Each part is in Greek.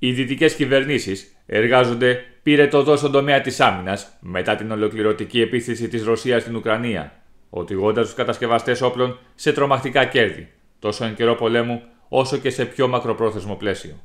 Οι δυτικές κυβερνήσεις εργάζονται πυρετοδό στον τομέα της άμυνας μετά την ολοκληρωτική επίθεση της Ρωσίας στην Ουκρανία, οδηγώντας τους κατασκευαστές όπλων σε τρομακτικά κέρδη, τόσο εν καιρό πολέμου όσο και σε πιο μακροπρόθεσμο πλαίσιο.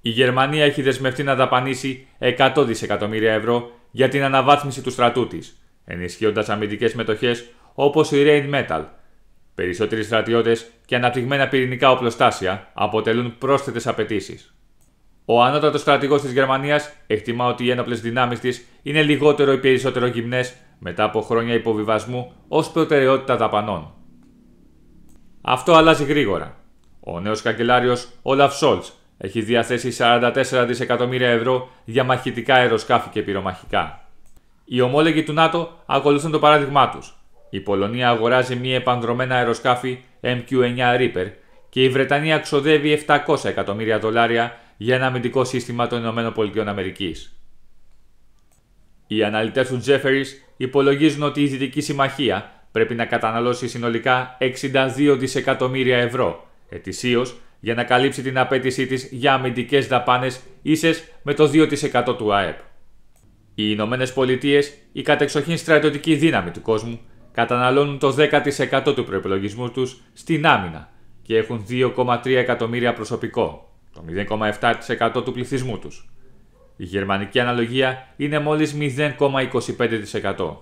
Η Γερμανία έχει δεσμευτεί να δαπανίσει 100 δισεκατομμύρια ευρώ για την αναβάθμιση του στρατού της, ενισχύοντας αμυντικές μετοχές όπως η Rain Metal. Περισσότεροι στρατιώτες και αναπτυγμένα πυρηνικά οπλοστάσια αποτελούν πρόσθετες απαιτήσεις. Ο ανώτατος στρατηγός της Γερμανίας εκτιμά ότι οι ένοπλες δυνάμεις της είναι λιγότερο ή περισσότερο γυμνές μετά από χρόνια υποβιβασμού ως προτεραιότητα δαπανών. Αυτό αλλάζει γρήγορα. Ο νέος καγκελάριος Όλαφ Σόλτ έχει διαθέσει 44 δισεκατομμύρια ευρώ για μαχητικά αεροσκάφη και πυρομαχικά. Οι ομόλογοι του ΝΑΤΟ ακολουθούν το παράδειγμά τους. Η Πολωνία αγοράζει μία επανδρομένα αεροσκάφη MQ-9 Reaper και η Βρετανία ξοδεύει 700 εκατομμύρια δολάρια για ένα αμυντικό σύστημα των ΗΠΑ. Οι αναλυτές του Τζέφερι υπολογίζουν ότι η Δυτική Συμμαχία πρέπει να καταναλώσει συνολικά 62 δισεκατομμύρια ευρώ ετησίως για να καλύψει την απέτησή της για αμυντικές δαπάνες ίσες με το 2% του ΑΕΠ. Οι Ηνωμένες Πολιτείες, η κατεξοχήν στρατιωτική δύναμη του κόσμου, καταναλώνουν το 10% του προπολογισμού τους στην άμυνα και έχουν 2,3 εκατομμύρια προσωπικό το 0,7% του πληθυσμού τους. Η γερμανική αναλογία είναι μόλις 0,25%.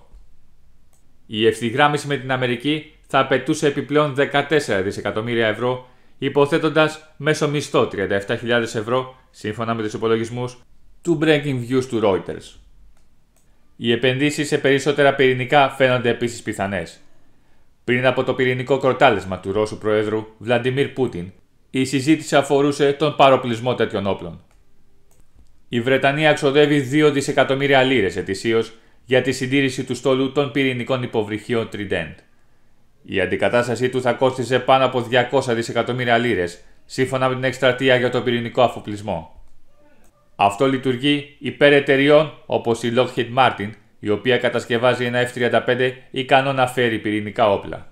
Η ευθυγράμμιση με την Αμερική θα απαιτούσε επιπλέον 14 δισεκατομμύρια ευρώ, υποθέτοντας μέσο μισθό 37.000 ευρώ, σύμφωνα με τους υπολογισμούς του Breaking Views του Reuters. Οι επενδύσεις σε περισσότερα πυρηνικά φαίνονται επίσης πιθανές. Πριν από το πυρηνικό κροτάλεσμα του Ρώσου Προέδρου Βλαντιμίρ Πούτιν η συζήτηση αφορούσε τον παροπλισμό τέτοιων όπλων. Η Βρετανία ξοδεύει 2 δισεκατομμύρια λίρες ετησίως για τη συντήρηση του στόλου των πυρηνικών υποβρυχίων Trident. Η αντικατάστασή του θα κόστιζε πάνω από 200 δισεκατομμύρια λίρες, σύμφωνα με την εκστρατεία για τον πυρηνικό αφοπλισμό. Αυτό λειτουργεί υπέρ εταιριών όπως η Lockheed Martin, η οποία κατασκευάζει ένα F-35 ικανό να φέρει πυρηνικά όπλα.